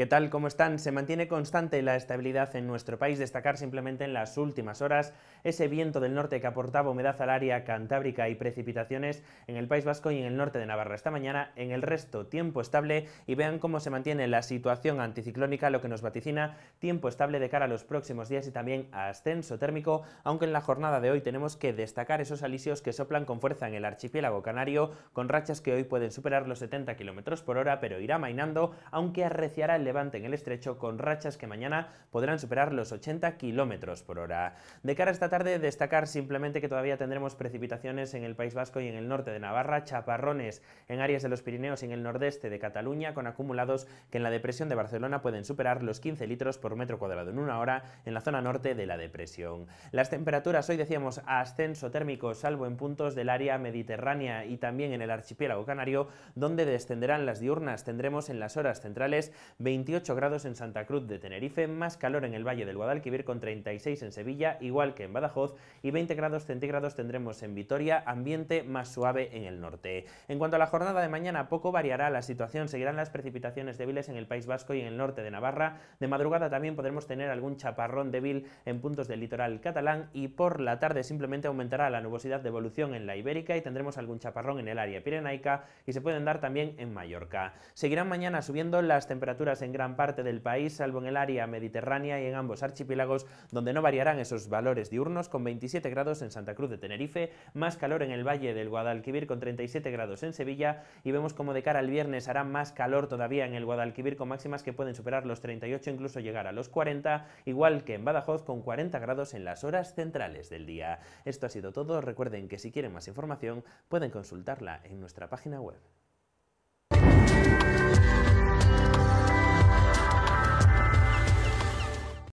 ¿Qué tal ¿Cómo están se mantiene constante la estabilidad en nuestro país, destacar simplemente en las últimas horas ese viento del norte que aportaba humedad al área cantábrica y precipitaciones en el País Vasco y en el norte de Navarra. Esta mañana en el resto tiempo estable y vean cómo se mantiene la situación anticiclónica, lo que nos vaticina tiempo estable de cara a los próximos días y también ascenso térmico, aunque en la jornada de hoy tenemos que destacar esos alisios que soplan con fuerza en el archipiélago canario, con rachas que hoy pueden superar los 70 km por hora, pero irá mainando, aunque arreciará el levante en el estrecho con rachas que mañana podrán superar los 80 kilómetros por hora. De cara a esta tarde, destacar simplemente que todavía tendremos precipitaciones en el País Vasco y en el norte de Navarra, chaparrones en áreas de los Pirineos y en el nordeste de Cataluña, con acumulados que en la depresión de Barcelona pueden superar los 15 litros por metro cuadrado en una hora en la zona norte de la depresión. Las temperaturas hoy decíamos a ascenso térmico, salvo en puntos del área mediterránea y también en el archipiélago canario, donde descenderán las diurnas. Tendremos en las horas centrales 20 28 grados en Santa Cruz de Tenerife, más calor en el Valle del Guadalquivir con 36 en Sevilla, igual que en Badajoz, y 20 grados centígrados tendremos en Vitoria, ambiente más suave en el norte. En cuanto a la jornada de mañana, poco variará la situación, seguirán las precipitaciones débiles en el País Vasco y en el norte de Navarra, de madrugada también podremos tener algún chaparrón débil en puntos del litoral catalán y por la tarde simplemente aumentará la nubosidad de evolución en la Ibérica y tendremos algún chaparrón en el área pirenaica y se pueden dar también en Mallorca. Seguirán mañana subiendo las temperaturas en gran parte del país, salvo en el área mediterránea y en ambos archipiélagos, donde no variarán esos valores diurnos, con 27 grados en Santa Cruz de Tenerife, más calor en el valle del Guadalquivir con 37 grados en Sevilla, y vemos como de cara al viernes hará más calor todavía en el Guadalquivir con máximas que pueden superar los 38, incluso llegar a los 40, igual que en Badajoz con 40 grados en las horas centrales del día. Esto ha sido todo, recuerden que si quieren más información pueden consultarla en nuestra página web.